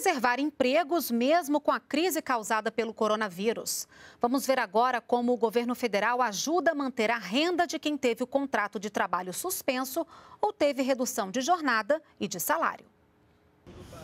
preservar empregos mesmo com a crise causada pelo coronavírus. Vamos ver agora como o governo federal ajuda a manter a renda de quem teve o contrato de trabalho suspenso ou teve redução de jornada e de salário.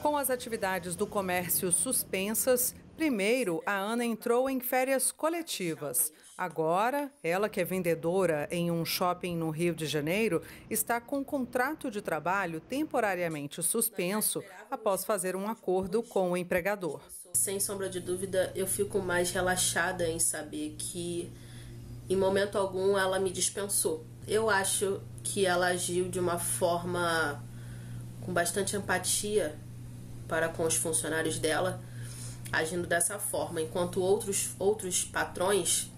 Com as atividades do comércio suspensas, primeiro a Ana entrou em férias coletivas. Agora, ela que é vendedora em um shopping no Rio de Janeiro, está com um contrato de trabalho temporariamente suspenso após fazer um acordo com o empregador. Sem sombra de dúvida, eu fico mais relaxada em saber que em momento algum ela me dispensou. Eu acho que ela agiu de uma forma com bastante empatia para com os funcionários dela, agindo dessa forma, enquanto outros, outros patrões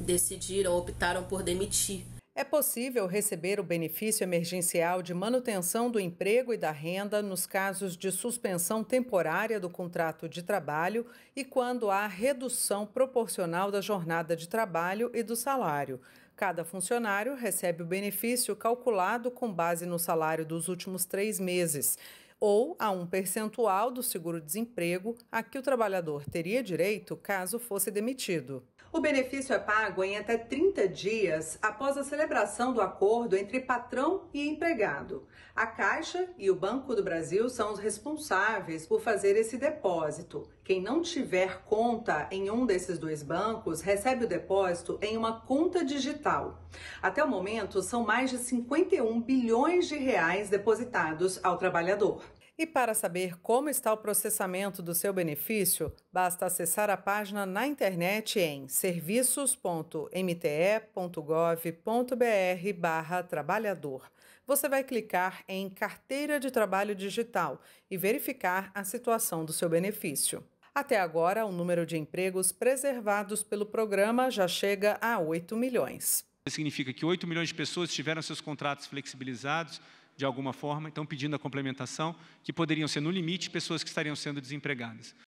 decidiram, optaram por demitir. É possível receber o benefício emergencial de manutenção do emprego e da renda nos casos de suspensão temporária do contrato de trabalho e quando há redução proporcional da jornada de trabalho e do salário. Cada funcionário recebe o benefício calculado com base no salário dos últimos três meses ou a um percentual do seguro-desemprego a que o trabalhador teria direito caso fosse demitido. O benefício é pago em até 30 dias após a celebração do acordo entre patrão e empregado. A Caixa e o Banco do Brasil são os responsáveis por fazer esse depósito quem não tiver conta em um desses dois bancos recebe o depósito em uma conta digital. Até o momento, são mais de 51 bilhões de reais depositados ao trabalhador. E para saber como está o processamento do seu benefício, basta acessar a página na internet em serviços.mte.gov.br/trabalhador. Você vai clicar em Carteira de Trabalho Digital e verificar a situação do seu benefício. Até agora, o número de empregos preservados pelo programa já chega a 8 milhões. Isso significa que 8 milhões de pessoas tiveram seus contratos flexibilizados de alguma forma, então pedindo a complementação, que poderiam ser, no limite, pessoas que estariam sendo desempregadas.